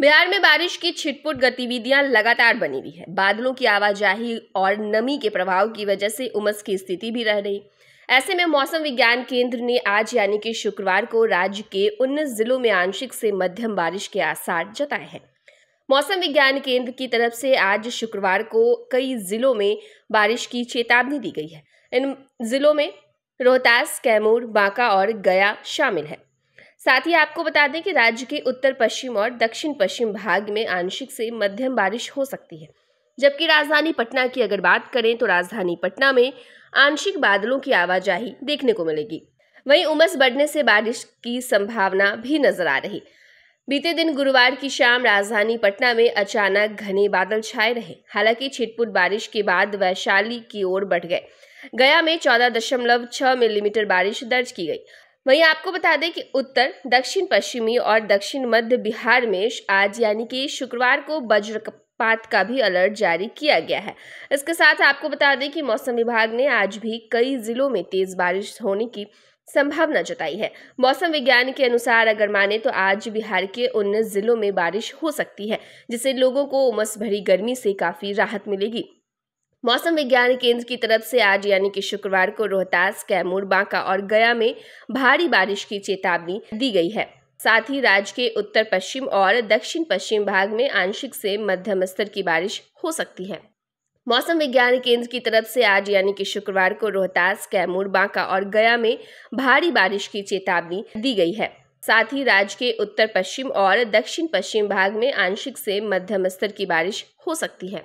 बिहार में बारिश की छिटपुट गतिविधियां लगातार बनी हुई है बादलों की आवाजाही और नमी के प्रभाव की वजह से उमस की स्थिति भी रह रही ऐसे में मौसम विज्ञान केंद्र ने आज यानी कि शुक्रवार को राज्य के उन्नीस जिलों में आंशिक से मध्यम बारिश के आसार जताए हैं मौसम विज्ञान केंद्र की तरफ से आज शुक्रवार को कई जिलों में बारिश की चेतावनी दी गई है इन जिलों में रोहतास कैमूर बांका और गया शामिल है साथ ही आपको बता दें कि राज्य के उत्तर पश्चिम और दक्षिण पश्चिम भाग में आंशिक से मध्यम बारिश हो सकती है जबकि राजधानी पटना की अगर बात करें तो राजधानी पटना में आंशिक बादलों की आवाजाही देखने को मिलेगी वहीं उमस बढ़ने से बारिश की संभावना भी नजर आ रही बीते दिन गुरुवार की शाम राजधानी पटना में अचानक घने बादल छाए रहे हालांकि छिटपुट बारिश के बाद वैशाली की ओर बढ़ गए गया में 14.6 मिलीमीटर बारिश दर्ज की गई वहीं आपको बता दें कि उत्तर दक्षिण पश्चिमी और दक्षिण मध्य बिहार में आज यानी कि शुक्रवार को वज्रपात का भी अलर्ट जारी किया गया है इसके साथ आपको बता दें कि मौसम विभाग ने आज भी कई जिलों में तेज बारिश होने की संभावना जताई है मौसम विज्ञान के अनुसार अगर माने तो आज बिहार के उन्नीस जिलों में बारिश हो सकती है जिससे लोगों को उमस भरी गर्मी से काफी राहत मिलेगी मौसम विज्ञान केंद्र की तरफ से आज यानी कि शुक्रवार को रोहतास कैमूर बांका और गया में भारी बारिश की चेतावनी दी गई है साथ ही राज्य के उत्तर पश्चिम और दक्षिण पश्चिम भाग में आंशिक से मध्यम स्तर की बारिश हो सकती है मौसम विज्ञान केंद्र की तरफ से आज यानी कि शुक्रवार को रोहतास कैमूर बांका और गया में भारी बारिश की चेतावनी दी गई है साथ ही राज्य के उत्तर पश्चिम और दक्षिण पश्चिम भाग में आंशिक से मध्यम स्तर की बारिश हो सकती है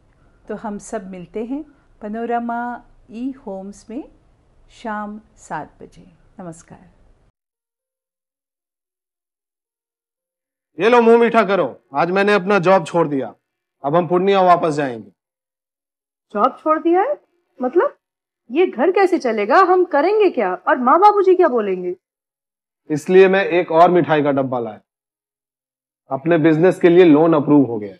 तो हम सब मिलते हैं पनोरमा ई होम्स में शाम सात बजे नमस्कार ये लो मुंह मीठा करो आज मैंने अपना जॉब छोड़ दिया अब हम पूर्णिया वापस जाएंगे जॉब छोड़ दिया है मतलब ये घर कैसे चलेगा हम करेंगे क्या और माँ बाबू जी क्या बोलेंगे इसलिए मैं एक और मिठाई का डब्बा लाया अपने बिजनेस के लिए लोन अप्रूव हो गया है